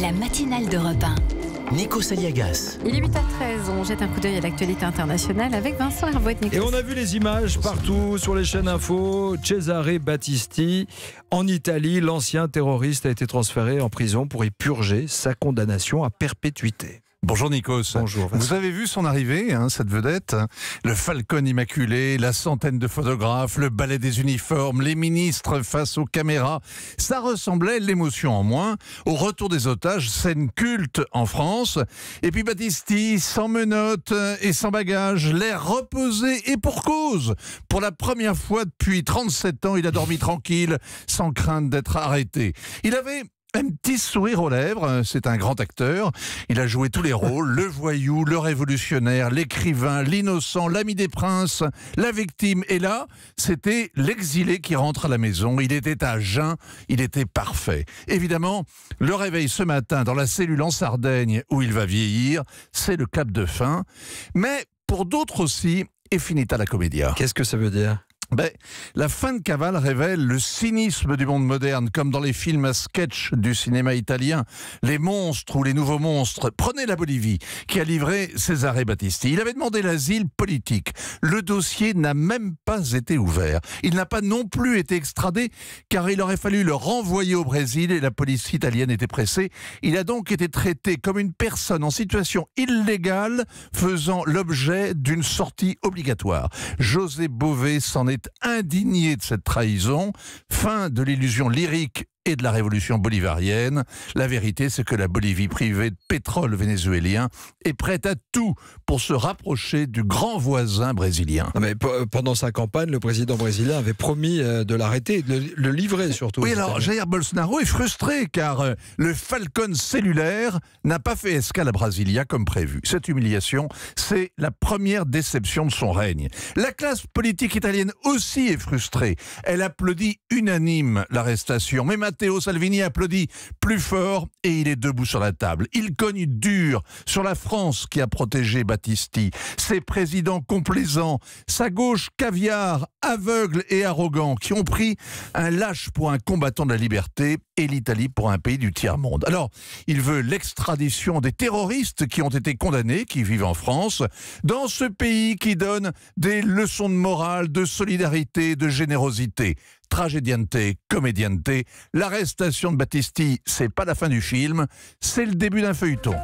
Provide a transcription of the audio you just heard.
la matinale de repas Nico Saliagas. Il est 8h13, on jette un coup d'œil à l'actualité internationale avec Vincent Hervouet. Et on a vu les images partout sur les chaînes info. Cesare Battisti, en Italie, l'ancien terroriste a été transféré en prison pour y purger sa condamnation à perpétuité. Bonjour Nikos. Bonjour. Vous avez vu son arrivée, hein, cette vedette Le Falcon immaculé, la centaine de photographes, le ballet des uniformes, les ministres face aux caméras. Ça ressemblait, l'émotion en moins, au retour des otages, scène culte en France. Et puis Baptiste, sans menottes euh, et sans bagages, l'air reposé et pour cause. Pour la première fois depuis 37 ans, il a dormi tranquille, sans crainte d'être arrêté. Il avait un petit sourire aux lèvres. Euh, c'est un grand acteur. Il a joué tous les rôles le voyou, le révolutionnaire, l'écrivain, l'innocent, l'ami des princes, la victime. Et là, c'était l'exilé qui rentre à la maison. Il était à jeun, il était parfait. Évidemment, le réveil ce matin dans la cellule en Sardaigne où il va vieillir, c'est le cap de fin. Mais pour d'autres aussi, et finit la comédia. Qu'est-ce que ça veut dire ben, la fin de cavale révèle le cynisme du monde moderne, comme dans les films à sketch du cinéma italien, les monstres ou les nouveaux monstres. Prenez la Bolivie, qui a livré et Battisti. Il avait demandé l'asile politique. Le dossier n'a même pas été ouvert. Il n'a pas non plus été extradé, car il aurait fallu le renvoyer au Brésil et la police italienne était pressée. Il a donc été traité comme une personne en situation illégale faisant l'objet d'une sortie obligatoire. José Bové s'en est indigné de cette trahison. Fin de l'illusion lyrique et de la révolution bolivarienne. La vérité, c'est que la Bolivie privée de pétrole vénézuélien est prête à tout pour se rapprocher du grand voisin brésilien. mais pendant sa campagne, le président brésilien avait promis euh, de l'arrêter, de le livrer surtout. Oui, alors Jair Bolsonaro est frustré car euh, le Falcon cellulaire n'a pas fait escale à Brasilia comme prévu. Cette humiliation, c'est la première déception de son règne. La classe politique italienne aussi est frustrée. Elle applaudit unanime l'arrestation, Mais Matteo Salvini applaudit plus fort et il est debout sur la table. Il cogne dur sur la France qui a protégé Battisti, ses présidents complaisants, sa gauche caviar, aveugle et arrogant, qui ont pris un lâche pour un combattant de la liberté et l'Italie pour un pays du tiers-monde. Alors, il veut l'extradition des terroristes qui ont été condamnés, qui vivent en France, dans ce pays qui donne des leçons de morale, de solidarité, de générosité. Tragédienté, comédienté, l'arrestation de Battisti, c'est pas la fin du film, c'est le début d'un feuilleton.